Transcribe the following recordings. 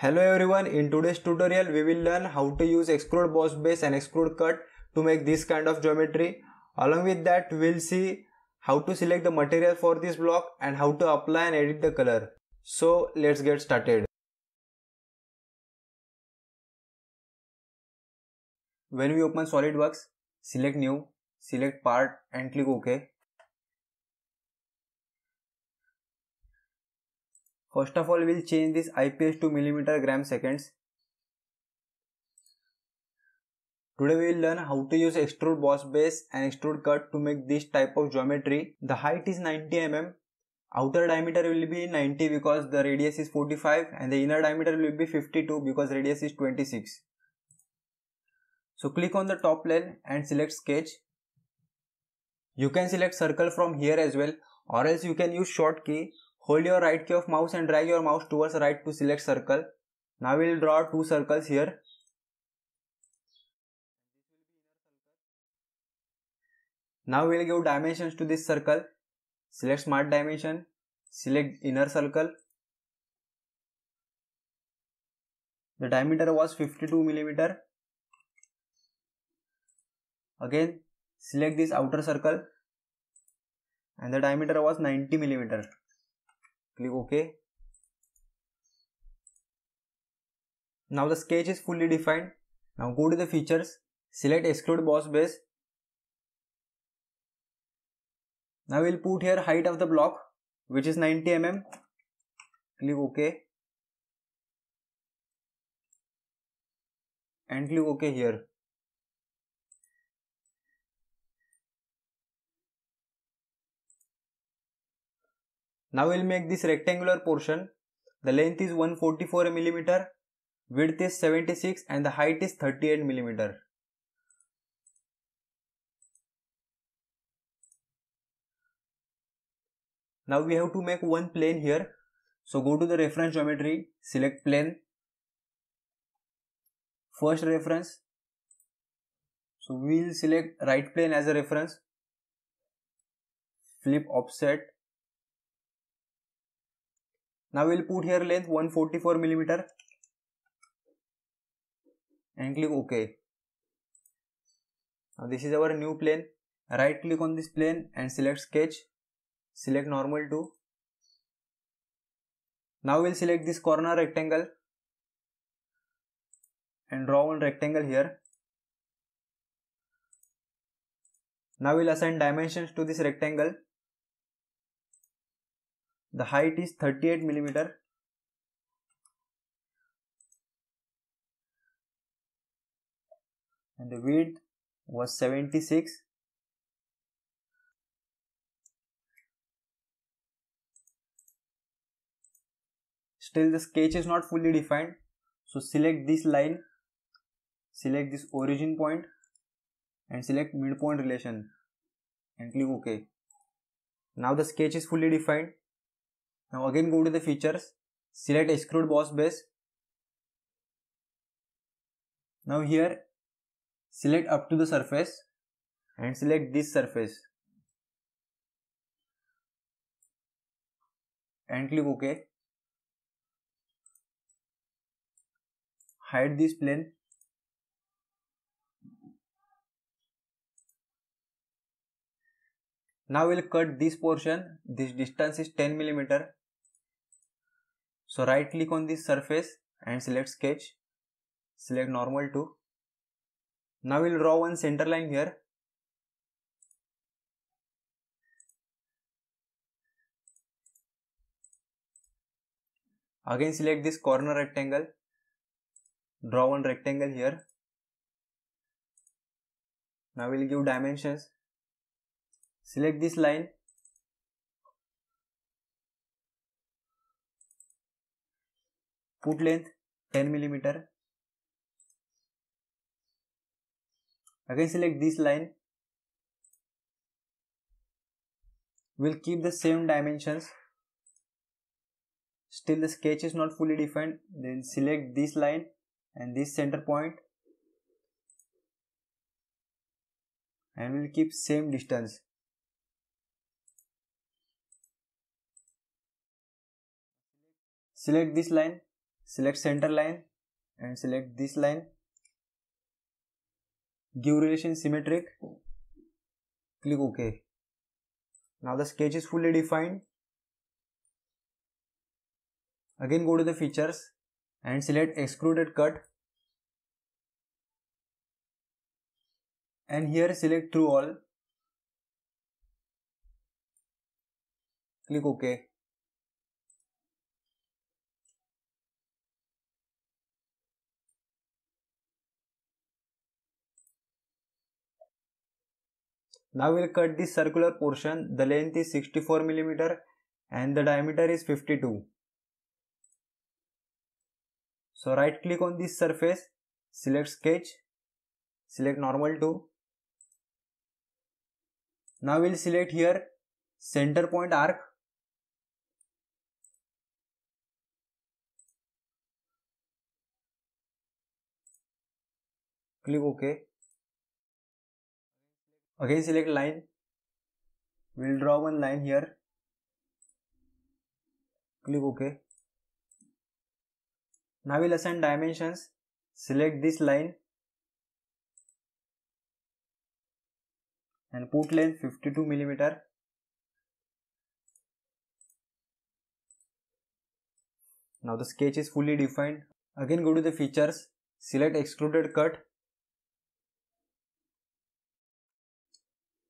Hello everyone, in today's tutorial we will learn how to use extrude boss base and extrude cut to make this kind of geometry. Along with that we will see how to select the material for this block and how to apply and edit the color. So let's get started. When we open SolidWorks, select new, select part and click OK. First of all, we'll change this IPS to millimeter gram seconds. Today we will learn how to use extrude boss base and extrude cut to make this type of geometry. The height is 90 mm. Outer diameter will be 90 because the radius is 45 and the inner diameter will be 52 because radius is 26. So click on the top plane and select sketch. You can select circle from here as well or else you can use short key Hold your right key of mouse and drag your mouse towards right to select circle. Now we will draw two circles here. Now we will give dimensions to this circle. Select smart dimension. Select inner circle. The diameter was 52 millimeter. Again select this outer circle and the diameter was 90 millimeter click ok now the sketch is fully defined now go to the features select exclude boss base now we'll put here height of the block which is 90 mm click ok and click ok here Now we'll make this rectangular portion. The length is 144 mm, width is 76 and the height is 38 mm. Now we have to make one plane here. So go to the reference geometry, select plane, first reference. So we'll select right plane as a reference, flip offset now we'll put here length 144 millimeter and click ok now this is our new plane right click on this plane and select sketch select normal to now we'll select this corner rectangle and draw one rectangle here now we'll assign dimensions to this rectangle the height is 38 millimeter and the width was 76 still the sketch is not fully defined so select this line select this origin point and select midpoint relation and click ok now the sketch is fully defined now again go to the features, select screwed boss base. Now here select up to the surface and select this surface and click OK. Hide this plane Now we'll cut this portion. This distance is 10 millimeter. So right click on this surface and select sketch. Select normal to. Now we'll draw one center line here. Again select this corner rectangle. Draw one rectangle here. Now we'll give dimensions select this line put length 10 millimeter again select this line we'll keep the same dimensions still the sketch is not fully defined then select this line and this center point and we'll keep same distance select this line select center line and select this line give relation symmetric click ok now the sketch is fully defined again go to the features and select extruded cut and here select through all click ok Now we'll cut this circular portion. The length is 64 millimeter and the diameter is 52. So right click on this surface, select sketch, select normal to. Now we'll select here center point arc. Click OK again select line we'll draw one line here click ok now we'll assign dimensions select this line and put length 52 millimeter now the sketch is fully defined again go to the features select excluded cut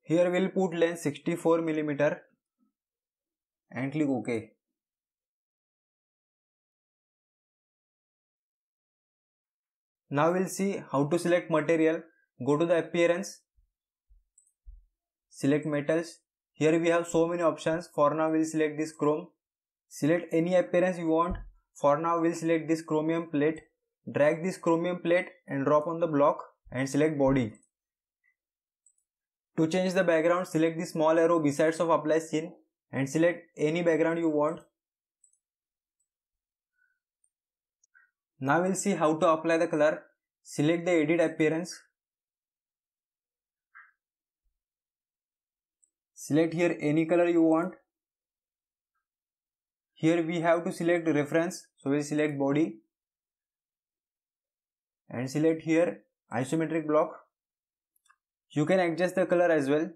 Here we'll put length 64 millimeter and click OK. Now we'll see how to select material. Go to the appearance, select metals. Here we have so many options. For now we'll select this chrome. Select any appearance you want. For now we'll select this chromium plate. Drag this chromium plate and drop on the block and select body. To change the background, select the small arrow besides of apply scene and select any background you want. Now we'll see how to apply the color. Select the edit appearance. Select here any color you want. Here we have to select reference. So we'll select body and select here isometric block you can adjust the color as well.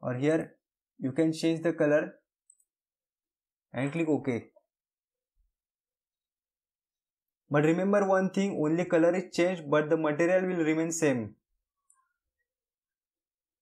Or here you can change the color and click OK. But remember one thing, only color is changed but the material will remain same.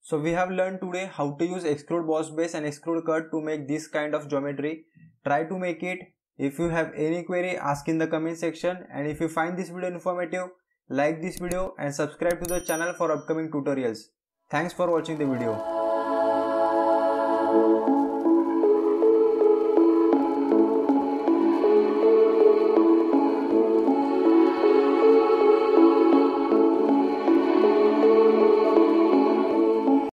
So we have learned today how to use extrude boss base and extrude cut to make this kind of geometry. Try to make it. If you have any query, ask in the comment section. And if you find this video informative, like this video and subscribe to the channel for upcoming tutorials. Thanks for watching the video.